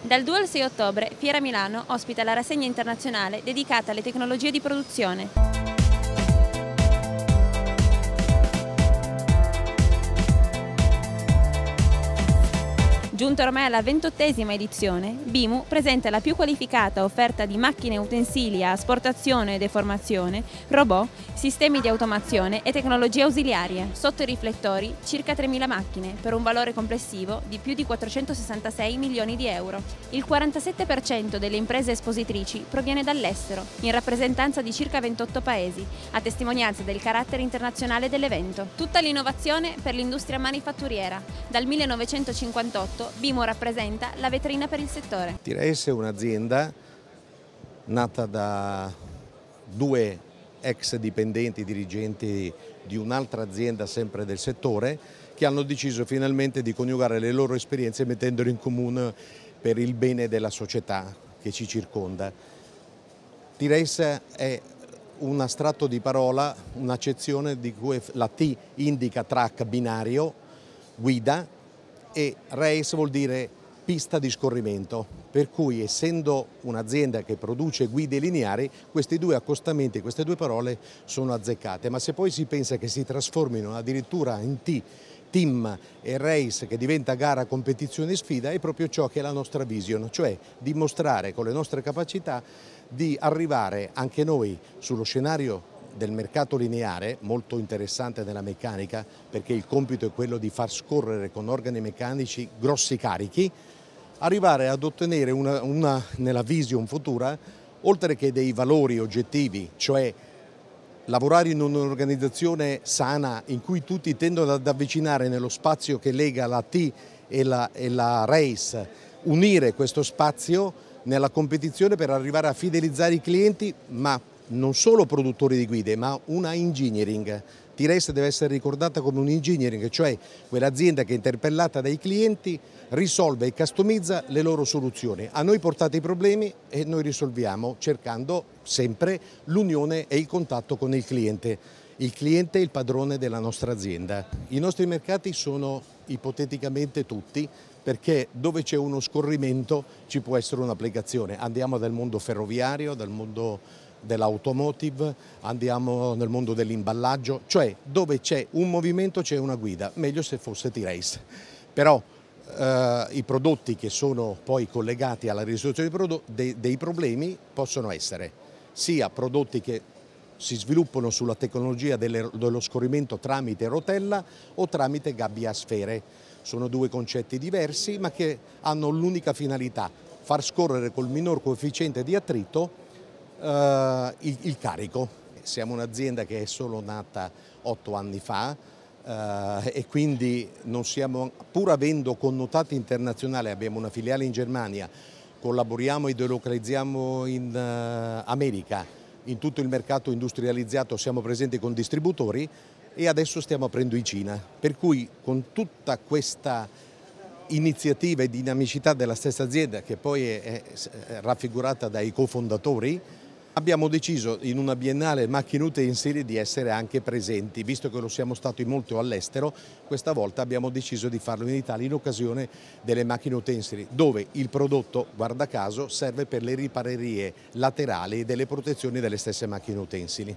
Dal 2 al 6 ottobre Fiera Milano ospita la rassegna internazionale dedicata alle tecnologie di produzione. Giunta ormai alla ventottesima edizione, BIMU presenta la più qualificata offerta di macchine utensili a asportazione e deformazione, robot, sistemi di automazione e tecnologie ausiliarie. Sotto i riflettori circa 3.000 macchine per un valore complessivo di più di 466 milioni di euro. Il 47% delle imprese espositrici proviene dall'estero, in rappresentanza di circa 28 paesi, a testimonianza del carattere internazionale dell'evento. Tutta l'innovazione per l'industria manifatturiera, dal 1958 Bimo rappresenta la vetrina per il settore. Direi è un'azienda nata da due ex dipendenti dirigenti di un'altra azienda sempre del settore che hanno deciso finalmente di coniugare le loro esperienze mettendole in comune per il bene della società che ci circonda. Tiresa è un astratto di parola, un'accezione di cui la T indica track binario, guida, e race vuol dire pista di scorrimento, per cui essendo un'azienda che produce guide lineari, questi due accostamenti, queste due parole sono azzeccate, ma se poi si pensa che si trasformino addirittura in T, team e race che diventa gara, competizione e sfida è proprio ciò che è la nostra vision, cioè dimostrare con le nostre capacità di arrivare anche noi sullo scenario del mercato lineare, molto interessante nella meccanica, perché il compito è quello di far scorrere con organi meccanici grossi carichi, arrivare ad ottenere una, una, nella vision futura, oltre che dei valori oggettivi, cioè lavorare in un'organizzazione sana in cui tutti tendono ad avvicinare nello spazio che lega la T e la, e la race, unire questo spazio nella competizione per arrivare a fidelizzare i clienti, ma non solo produttori di guide ma una engineering. Tireste deve essere ricordata come un engineering, cioè quell'azienda che interpellata dai clienti risolve e customizza le loro soluzioni. A noi portate i problemi e noi risolviamo cercando sempre l'unione e il contatto con il cliente. Il cliente è il padrone della nostra azienda. I nostri mercati sono ipoteticamente tutti perché dove c'è uno scorrimento ci può essere un'applicazione. Andiamo dal mondo ferroviario, dal mondo dell'automotive, andiamo nel mondo dell'imballaggio, cioè dove c'è un movimento c'è una guida, meglio se fosse T-Race. Però eh, i prodotti che sono poi collegati alla risoluzione dei problemi possono essere sia prodotti che si sviluppano sulla tecnologia dello scorrimento tramite rotella o tramite gabbia a sfere. Sono due concetti diversi ma che hanno l'unica finalità, far scorrere col minor coefficiente di attrito eh, il, il carico. Siamo un'azienda che è solo nata otto anni fa, Uh, e quindi siamo, pur avendo connotati internazionali, abbiamo una filiale in Germania, collaboriamo e delocalizziamo in uh, America, in tutto il mercato industrializzato siamo presenti con distributori e adesso stiamo aprendo in Cina. Per cui con tutta questa iniziativa e dinamicità della stessa azienda che poi è, è, è raffigurata dai cofondatori, Abbiamo deciso in una biennale macchine utensili di essere anche presenti, visto che lo siamo stati molto all'estero, questa volta abbiamo deciso di farlo in Italia in occasione delle macchine utensili, dove il prodotto, guarda caso, serve per le riparerie laterali e delle protezioni delle stesse macchine utensili.